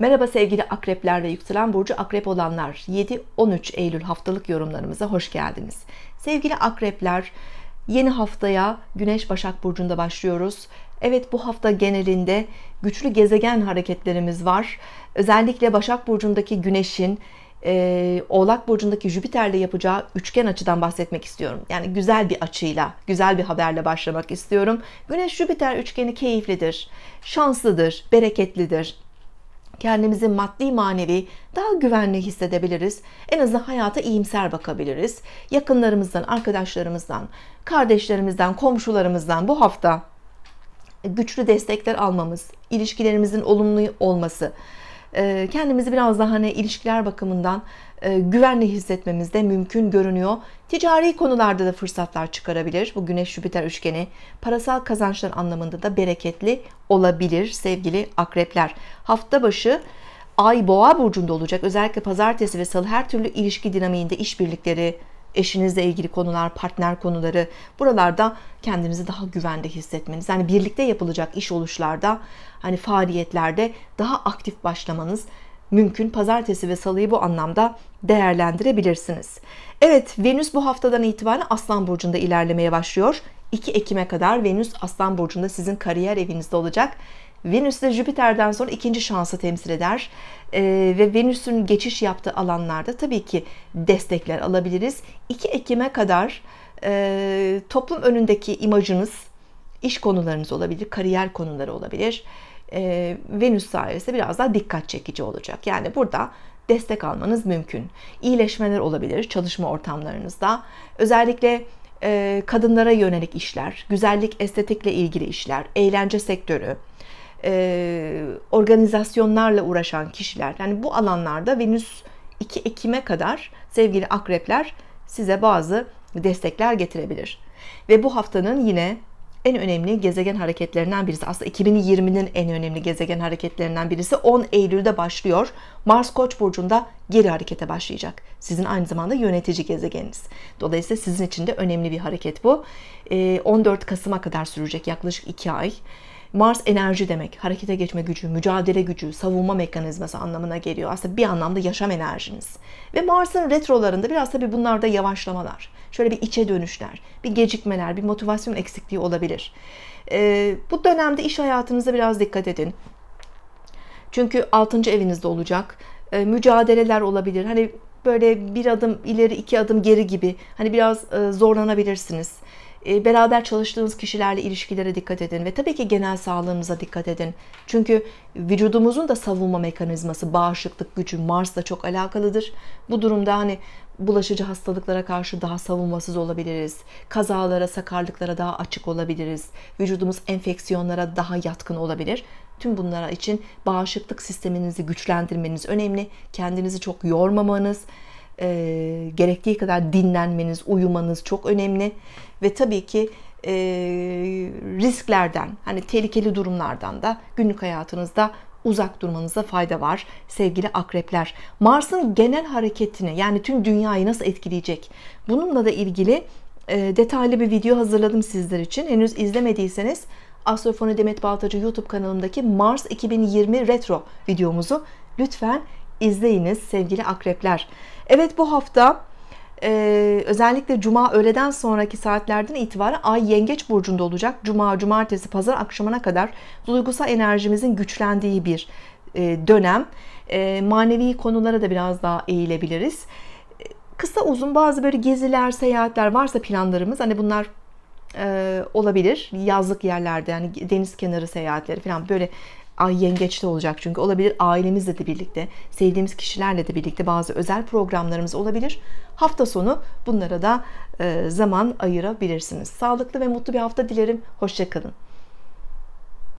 Merhaba sevgili akrepler ve yükselen burcu akrep olanlar 7-13 Eylül haftalık yorumlarımıza hoş geldiniz. Sevgili akrepler yeni haftaya Güneş Başak Burcu'nda başlıyoruz. Evet bu hafta genelinde güçlü gezegen hareketlerimiz var. Özellikle Başak Burcu'ndaki Güneş'in e, Oğlak Burcu'ndaki Jüpiter'le yapacağı üçgen açıdan bahsetmek istiyorum. Yani güzel bir açıyla, güzel bir haberle başlamak istiyorum. Güneş-Jüpiter üçgeni keyiflidir, şanslıdır, bereketlidir kendimizi maddi manevi daha güvenli hissedebiliriz. En azından hayata iyimser bakabiliriz. Yakınlarımızdan, arkadaşlarımızdan, kardeşlerimizden, komşularımızdan bu hafta güçlü destekler almamız, ilişkilerimizin olumlu olması, ee, kendimizi biraz daha hani ilişkiler bakımından e, güvenli hissetmemiz de mümkün görünüyor. Ticari konularda da fırsatlar çıkarabilir. Bu Güneş Jüpiter üçgeni parasal kazançlar anlamında da bereketli olabilir sevgili akrepler. Hafta başı Ay Boğa burcunda olacak. Özellikle pazartesi ve salı her türlü ilişki dinamiğinde işbirlikleri eşinizle ilgili konular, partner konuları buralarda kendinizi daha güvende hissetmeniz. Yani birlikte yapılacak iş oluşlarda, hani faaliyetlerde daha aktif başlamanız mümkün. Pazartesi ve salıyı bu anlamda değerlendirebilirsiniz. Evet, Venüs bu haftadan itibaren Aslan burcunda ilerlemeye başlıyor. 2 Ekim'e kadar Venüs Aslan burcunda sizin kariyer evinizde olacak. Venüs de Jüpiter'den sonra ikinci şansı temsil eder e, ve Venüs'ün geçiş yaptığı alanlarda tabii ki destekler alabiliriz. 2 Ekim'e kadar e, toplum önündeki imajınız, iş konularınız olabilir, kariyer konuları olabilir. E, Venüs sayesinde biraz daha dikkat çekici olacak. Yani burada destek almanız mümkün. İyileşmeler olabilir çalışma ortamlarınızda. Özellikle e, kadınlara yönelik işler, güzellik, estetikle ilgili işler, eğlence sektörü, e, organizasyonlarla uğraşan kişiler. Yani bu alanlarda Venüs 2 Ekim'e kadar sevgili akrepler size bazı destekler getirebilir. Ve bu haftanın yine en önemli gezegen hareketlerinden birisi. Aslında 2020'nin en önemli gezegen hareketlerinden birisi 10 Eylül'de başlıyor. Mars Koç burcunda geri harekete başlayacak. Sizin aynı zamanda yönetici gezegeniniz. Dolayısıyla sizin için de önemli bir hareket bu. 14 e, Kasım'a kadar sürecek yaklaşık 2 ay. Mars enerji demek. Harekete geçme gücü, mücadele gücü, savunma mekanizması anlamına geliyor. Aslında bir anlamda yaşam enerjiniz. Ve Mars'ın retrolarında biraz tabii bunlarda yavaşlamalar, şöyle bir içe dönüşler, bir gecikmeler, bir motivasyon eksikliği olabilir. Ee, bu dönemde iş hayatınıza biraz dikkat edin. Çünkü 6. evinizde olacak. Ee, mücadeleler olabilir. Hani böyle bir adım ileri iki adım geri gibi hani biraz e, zorlanabilirsiniz. Ee, beraber çalıştığınız kişilerle ilişkilere dikkat edin ve tabii ki genel sağlığınıza dikkat edin. Çünkü vücudumuzun da savunma mekanizması, bağışıklık gücü Mars'la çok alakalıdır. Bu durumda hani bulaşıcı hastalıklara karşı daha savunmasız olabiliriz. Kazalara, sakarlıklara daha açık olabiliriz. Vücudumuz enfeksiyonlara daha yatkın olabilir. Tüm bunlara için bağışıklık sisteminizi güçlendirmeniz önemli. Kendinizi çok yormamanız, e, gerektiği kadar dinlenmeniz, uyumanız çok önemli ve tabii ki e, risklerden, hani tehlikeli durumlardan da günlük hayatınızda uzak durmanıza fayda var sevgili akrepler. Mars'ın genel hareketini yani tüm dünyayı nasıl etkileyecek? Bununla da ilgili e, detaylı bir video hazırladım sizler için. Henüz izlemediyseniz Astrofoni Demet Baltacı YouTube kanalındaki Mars 2020 Retro videomuzu lütfen izleyiniz sevgili akrepler. Evet bu hafta e, özellikle cuma öğleden sonraki saatlerden itibaren ay yengeç burcunda olacak. Cuma, cumartesi, pazar akşamına kadar duygusal enerjimizin güçlendiği bir e, dönem. E, manevi konulara da biraz daha eğilebiliriz. E, kısa uzun bazı böyle geziler, seyahatler varsa planlarımız hani bunlar e, olabilir. Yazlık yerlerde yani deniz kenarı seyahatleri falan böyle Ay yengeçte olacak çünkü olabilir ailemizle de birlikte, sevdiğimiz kişilerle de birlikte bazı özel programlarımız olabilir. Hafta sonu bunlara da e, zaman ayırabilirsiniz. Sağlıklı ve mutlu bir hafta dilerim. Hoşçakalın.